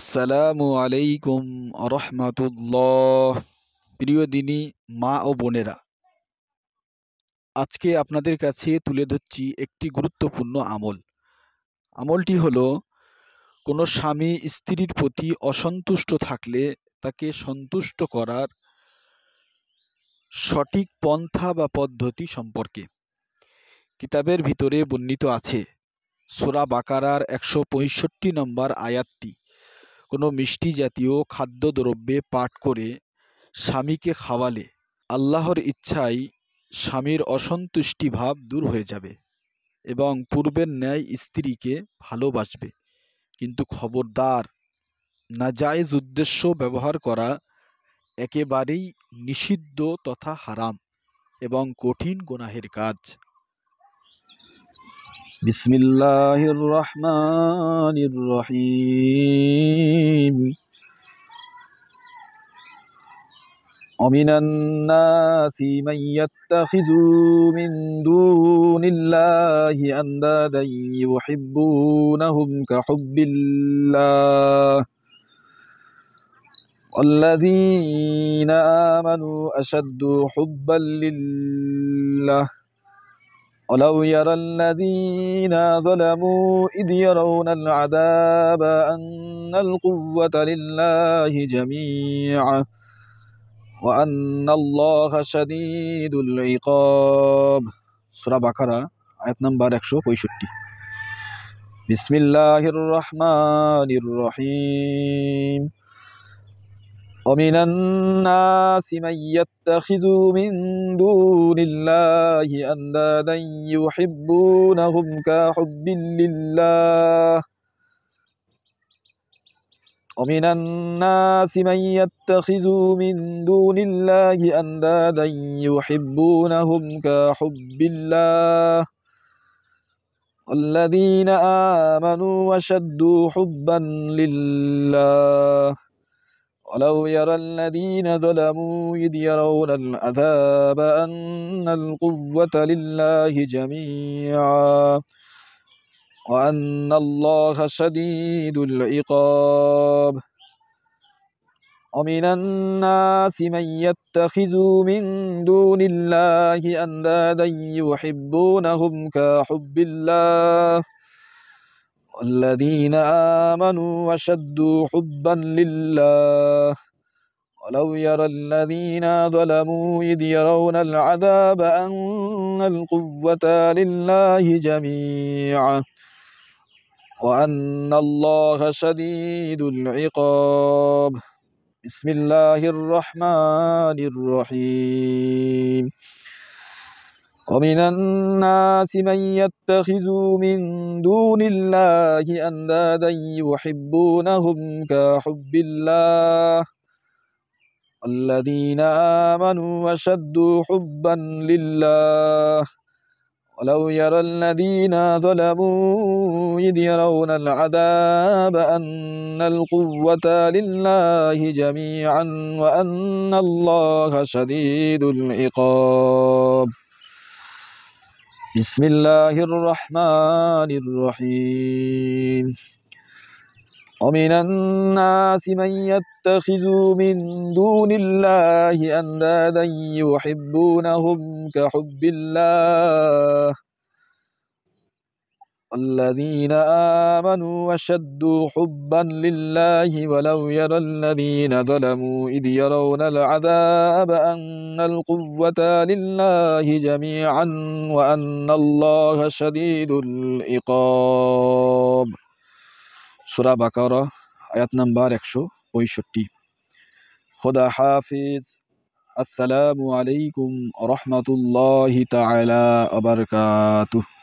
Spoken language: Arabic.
আসসালামু আলাইকুম রহমতুল্লাহ প্রিয় দিনী মা ও বোনেরা আজকে আপনাদের কাছে তুলে ধরছি একটি গুরুত্বপূর্ণ আমল আমলটি হলো কোনো স্বামী স্ত্রীর প্রতি অসন্তুষ্ট থাকলে তাকে সন্তুষ্ট করার সঠিক পন্থা বা পদ্ধতি সম্পর্কে কিতাবের ভিতরে বর্ণিত আছে সোরা বাকারার একশো পঁয়ষট্টি নম্বর আয়াতটি কোনো মিষ্টি জাতীয় খাদ্য দ্রব্যে পাঠ করে স্বামীকে খাওয়ালে আল্লাহর ইচ্ছায় স্বামীর অসন্তুষ্টি ভাব দূর হয়ে যাবে এবং পূর্বের ন্যায় স্ত্রীকে ভালোবাসবে কিন্তু খবরদার নাজায়জ উদ্দেশ্য ব্যবহার করা একেবারেই নিষিদ্ধ তথা হারাম এবং কঠিন গোনাহের কাজ بسم الله الرحمن الرحيم ومن الناس من يتخذ من دون الله أندادا يحبونهم كحب الله والذين آمنوا أشد حبا لله ولو يرى الذين ظلموا إذ يرون العذاب أن القوة لله جميعا وأن الله شديد العقاب سورة بقرة آية نمبر 165 بسم الله الرحمن الرحيم ومن الناس من يتخذ من دون الله أندادا يحبونهم كحب لله ومن الناس من يتخذ من دون الله أندادا يحبونهم كحب الله الذين آمنوا وشدوا حبا لله ولو يرى الذين ظلموا إذ يرون العذاب أن القوة لله جميعا وأن الله شديد العقاب ومن الناس من يتخذ من دون الله أندادا يحبونهم كحب الله والذين آمنوا وشدوا حبا لله ولو يرى الذين ظلموا إذ يرون العذاب أن القوة لله جميعا وأن الله شديد العقاب بسم الله الرحمن الرحيم ومن الناس من يتخذ من دون الله أندادا يحبونهم كحب الله الذين آمنوا وشدوا حبا لله ولو يرى الذين ظلموا إذ يرون العذاب أن القوة لله جميعا وأن الله شديد العقاب بسم الله الرحمن الرحيم ومن الناس من يتخذ من دون الله أندادا يحبونهم كحب الله الذين آمنوا وشدوا حبا لله ولو يرى الذين ظلموا إذ يرون العذاب أن القوة لله جميعا وأن الله شديد العقاب سورة بقرة آيات نمبر 165 خدا حافظ السلام عليكم ورحمة الله تعالى وبركاته